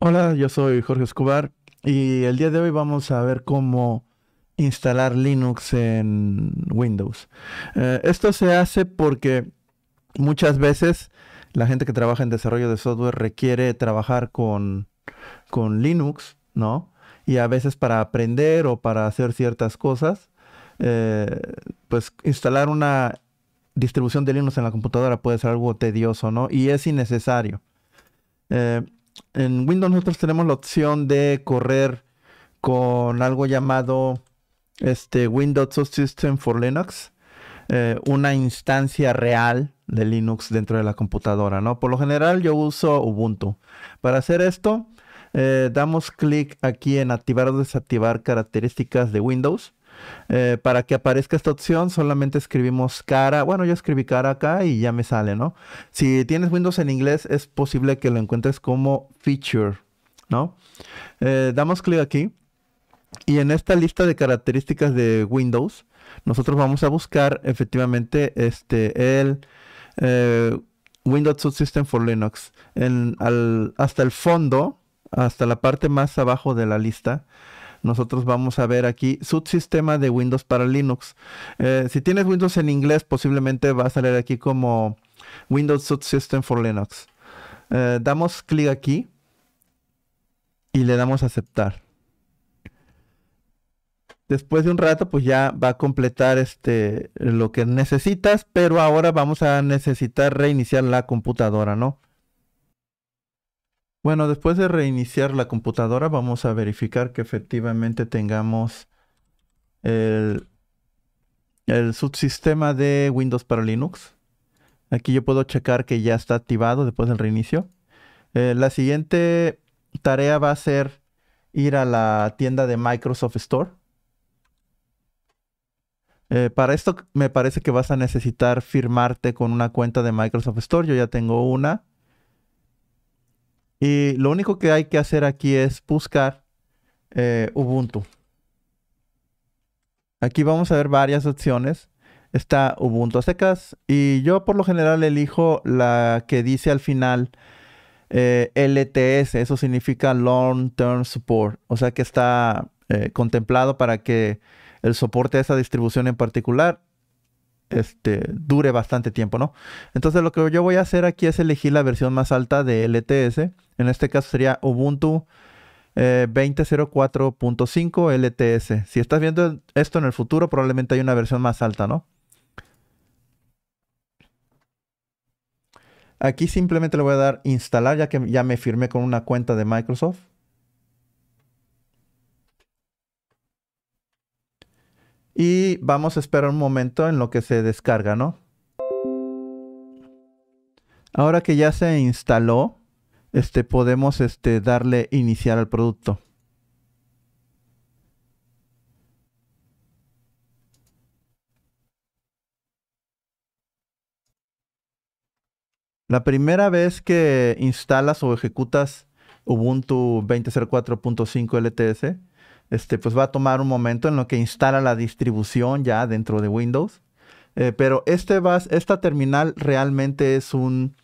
Hola, yo soy Jorge Escobar y el día de hoy vamos a ver cómo instalar Linux en Windows. Eh, esto se hace porque muchas veces la gente que trabaja en desarrollo de software requiere trabajar con, Linux, ¿no? Y a veces para aprender o para hacer ciertas cosas, eh, pues instalar una distribución de Linux en la computadora puede ser algo tedioso, ¿no? Y es innecesario. Eh, en Windows nosotros tenemos la opción de correr con algo llamado este Windows System for Linux, eh, una instancia real de Linux dentro de la computadora, ¿no? Por lo general yo uso Ubuntu. Para hacer esto, eh, damos clic aquí en activar o desactivar características de Windows. Eh, para que aparezca esta opción, solamente escribimos cara. Bueno, yo escribí cara acá y ya me sale, ¿no? Si tienes Windows en inglés, es posible que lo encuentres como feature, ¿no? Eh, damos clic aquí. Y en esta lista de características de Windows, nosotros vamos a buscar efectivamente este, el eh, Windows Subsystem for Linux. En, hasta el fondo, hasta la parte más abajo de la lista, nosotros vamos a ver aquí subsistema de Windows para Linux. Eh, si tienes Windows en inglés, posiblemente va a salir aquí como Windows Subsystem for Linux. Eh, damos clic aquí y le damos a aceptar. Después de un rato, pues ya va a completar este, lo que necesitas, pero ahora vamos a necesitar reiniciar la computadora, ¿no? Bueno, después de reiniciar la computadora, vamos a verificar que efectivamente tengamos el, subsistema de Windows para Linux. Aquí yo puedo checar que ya está activado después del reinicio. Eh, la siguiente tarea va a ser ir a la tienda de Microsoft Store. Eh, para esto me parece que vas a necesitar firmarte con una cuenta de Microsoft Store. Yo ya tengo una. Y lo único que hay que hacer aquí es buscar eh, Ubuntu. Aquí vamos a ver varias opciones. Está Ubuntu a secas y yo por lo general elijo la que dice al final eh, LTS. Eso significa Long Term Support. O sea que está eh, contemplado para que el soporte de esa distribución en particular este, dure bastante tiempo, ¿no? Entonces lo que yo voy a hacer aquí es elegir la versión más alta de LTS. En este caso sería Ubuntu 20.04.5 eh, LTS. Si estás viendo esto en el futuro, probablemente hay una versión más alta, ¿no? Aquí simplemente le voy a dar instalar ya que ya me firmé con una cuenta de Microsoft. Y vamos a esperar un momento en lo que se descarga, ¿no? Ahora que ya se instaló, este, podemos este, darle iniciar al producto. La primera vez que instalas o ejecutas Ubuntu 20.04.5 LTS, este, pues va a tomar un momento en lo que instala la distribución ya dentro de Windows. Eh, pero este esta terminal realmente es un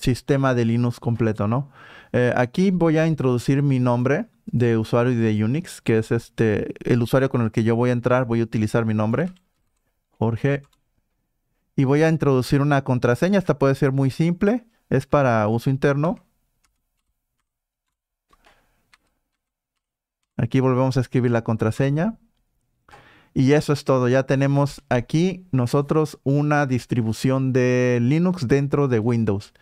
sistema de Linux completo, ¿no? Eh, aquí voy a introducir mi nombre de usuario de Unix, que es este, el usuario con el que yo voy a entrar. Voy a utilizar mi nombre, Jorge. Y voy a introducir una contraseña. Esta puede ser muy simple. Es para uso interno. Aquí volvemos a escribir la contraseña. Y eso es todo. Ya tenemos aquí nosotros una distribución de Linux dentro de Windows.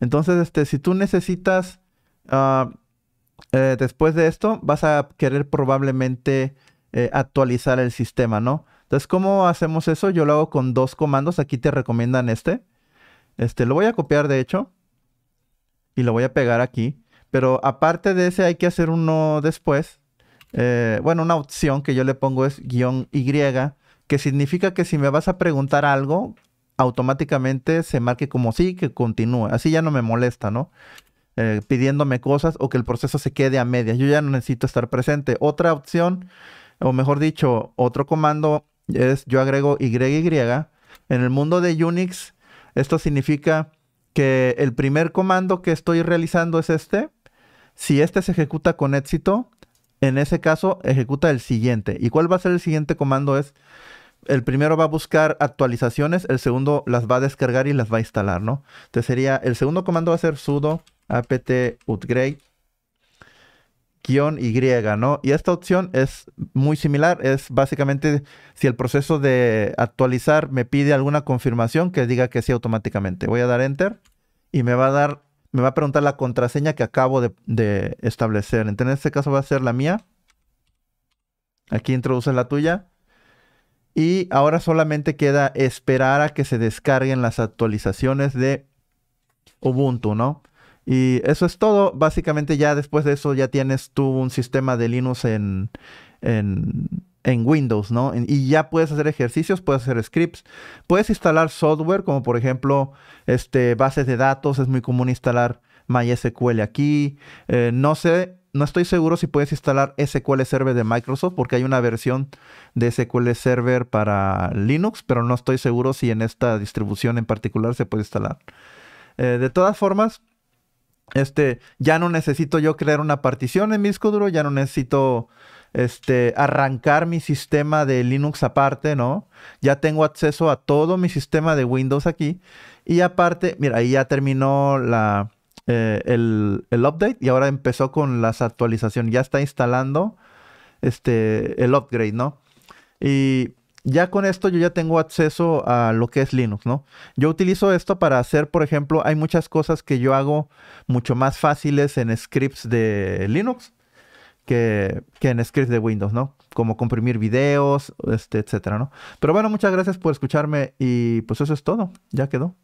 Entonces, este, si tú necesitas, ah, eh, después de esto, vas a querer probablemente eh, actualizar el sistema, ¿no? Entonces, ¿cómo hacemos eso? Yo lo hago con dos comandos. Aquí te recomiendan este. Este, lo voy a copiar, de hecho. Y lo voy a pegar aquí. Pero aparte de ese, hay que hacer uno después eh, bueno, una opción que yo le pongo es guión Y, que significa que si me vas a preguntar algo, automáticamente se marque como sí, que continúe. Así ya no me molesta, ¿no? Eh, pidiéndome cosas o que el proceso se quede a medias. Yo ya no necesito estar presente. Otra opción, o mejor dicho, otro comando es yo agrego Y... En el mundo de Unix, esto significa que el primer comando que estoy realizando es este. Si este se ejecuta con éxito, en ese caso ejecuta el siguiente. ¿Y cuál va a ser el siguiente comando? Es el primero va a buscar actualizaciones, el segundo las va a descargar y las va a instalar, ¿no? Entonces sería, el segundo comando va a ser sudo apt upgrade Y, ¿no? Y esta opción es muy similar, es básicamente si el proceso de actualizar me pide alguna confirmación que diga que sí automáticamente. Voy a dar enter y me va a dar me va a preguntar la contraseña que acabo de, establecer. Entonces, en este caso va a ser la mía. Aquí introduces la tuya. Y ahora solamente queda esperar a que se descarguen las actualizaciones de Ubuntu, ¿no? Y eso es todo. Básicamente ya después de eso ya tienes tú un sistema de Linux en, en en Windows, ¿no? Y ya puedes hacer ejercicios, puedes hacer scripts, puedes instalar software como por ejemplo este, bases de datos, es muy común instalar MySQL aquí, eh, no sé, no estoy seguro si puedes instalar SQL Server de Microsoft porque hay una versión de SQL Server para Linux, pero no estoy seguro si en esta distribución en particular se puede instalar. Eh, de todas formas, este, ya no necesito yo crear una partición en mi disco duro, ya no necesito este, arrancar mi sistema de Linux aparte, ¿no? Ya tengo acceso a todo mi sistema de Windows aquí. Y aparte, mira, ahí ya terminó la, eh, el, el, update y ahora empezó con las actualizaciones. Ya está instalando este, el upgrade, ¿no? Y ya con esto yo ya tengo acceso a lo que es Linux, ¿no? Yo utilizo esto para hacer, por ejemplo, hay muchas cosas que yo hago mucho más fáciles en scripts de Linux que, en scripts de Windows, ¿no? Como comprimir videos, este, etcétera, ¿no? Pero bueno, muchas gracias por escucharme y pues eso es todo, ya quedó.